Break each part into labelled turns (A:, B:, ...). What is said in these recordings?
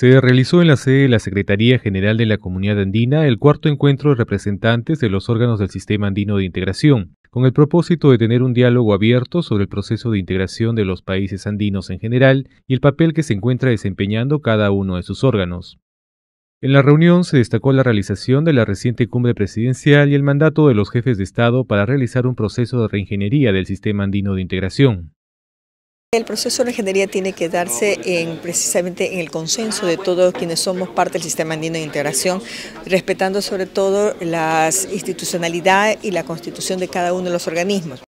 A: Se realizó en la sede de la Secretaría General de la Comunidad Andina el cuarto encuentro de representantes de los órganos del Sistema Andino de Integración, con el propósito de tener un diálogo abierto sobre el proceso de integración de los países andinos en general y el papel que se encuentra desempeñando cada uno de sus órganos. En la reunión se destacó la realización de la reciente cumbre presidencial y el mandato de los jefes de Estado para realizar un proceso de reingeniería del sistema andino de integración.
B: El proceso de ingeniería tiene que darse en, precisamente en el consenso de todos quienes somos parte del sistema andino de integración, respetando sobre todo las institucionalidad y la constitución de cada uno de los organismos.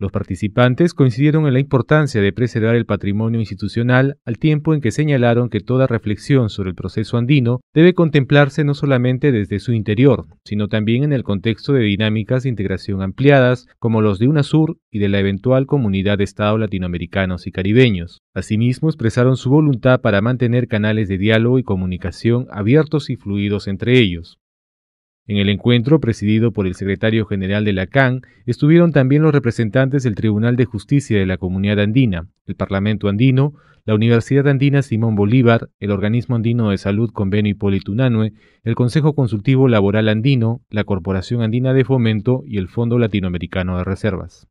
A: Los participantes coincidieron en la importancia de preservar el patrimonio institucional al tiempo en que señalaron que toda reflexión sobre el proceso andino debe contemplarse no solamente desde su interior, sino también en el contexto de dinámicas de integración ampliadas como los de UNASUR y de la eventual comunidad de Estado latinoamericanos y caribeños. Asimismo, expresaron su voluntad para mantener canales de diálogo y comunicación abiertos y fluidos entre ellos. En el encuentro, presidido por el secretario general de la CAN, estuvieron también los representantes del Tribunal de Justicia de la Comunidad Andina, el Parlamento Andino, la Universidad Andina Simón Bolívar, el Organismo Andino de Salud Convenio Hipólito Unanue, el Consejo Consultivo Laboral Andino, la Corporación Andina de Fomento y el Fondo Latinoamericano de Reservas.